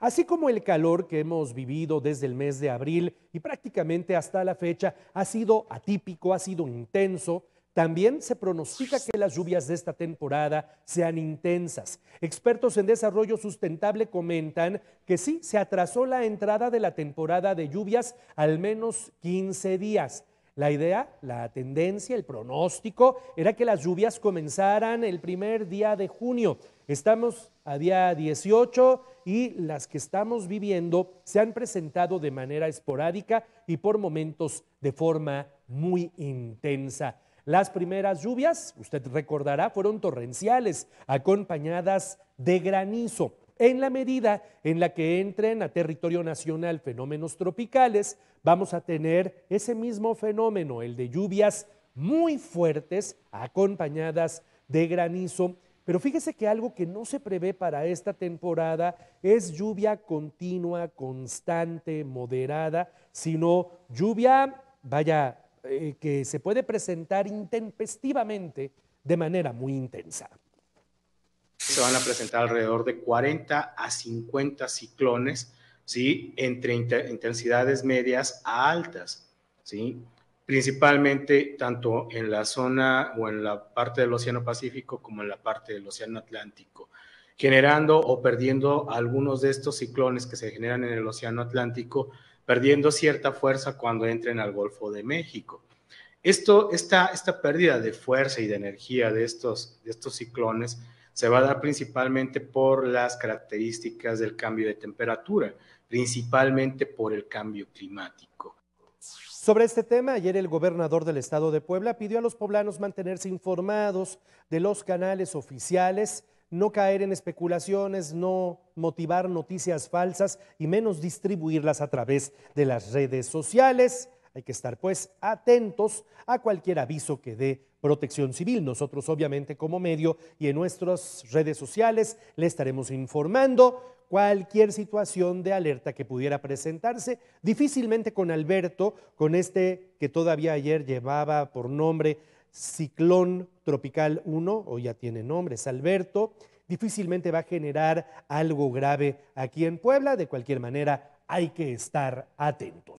Así como el calor que hemos vivido desde el mes de abril y prácticamente hasta la fecha ha sido atípico, ha sido intenso, también se pronostica que las lluvias de esta temporada sean intensas. Expertos en desarrollo sustentable comentan que sí, se atrasó la entrada de la temporada de lluvias al menos 15 días. La idea, la tendencia, el pronóstico era que las lluvias comenzaran el primer día de junio. Estamos a día 18 y las que estamos viviendo se han presentado de manera esporádica y por momentos de forma muy intensa. Las primeras lluvias, usted recordará, fueron torrenciales, acompañadas de granizo en la medida en la que entren a territorio nacional fenómenos tropicales, vamos a tener ese mismo fenómeno, el de lluvias muy fuertes acompañadas de granizo. Pero fíjese que algo que no se prevé para esta temporada es lluvia continua, constante, moderada, sino lluvia, vaya, eh, que se puede presentar intempestivamente de manera muy intensa van a presentar alrededor de 40 a 50 ciclones, ¿sí? Entre intensidades medias a altas, ¿sí? Principalmente tanto en la zona o en la parte del Océano Pacífico como en la parte del Océano Atlántico, generando o perdiendo algunos de estos ciclones que se generan en el Océano Atlántico, perdiendo cierta fuerza cuando entren al Golfo de México. Esto, esta, esta pérdida de fuerza y de energía de estos, de estos ciclones se va a dar principalmente por las características del cambio de temperatura, principalmente por el cambio climático. Sobre este tema, ayer el gobernador del estado de Puebla pidió a los poblanos mantenerse informados de los canales oficiales, no caer en especulaciones, no motivar noticias falsas y menos distribuirlas a través de las redes sociales. Hay que estar pues atentos a cualquier aviso que dé protección civil. Nosotros obviamente como medio y en nuestras redes sociales le estaremos informando cualquier situación de alerta que pudiera presentarse, difícilmente con Alberto, con este que todavía ayer llevaba por nombre Ciclón Tropical 1, o ya tiene nombre, es Alberto, difícilmente va a generar algo grave aquí en Puebla. De cualquier manera, hay que estar atentos.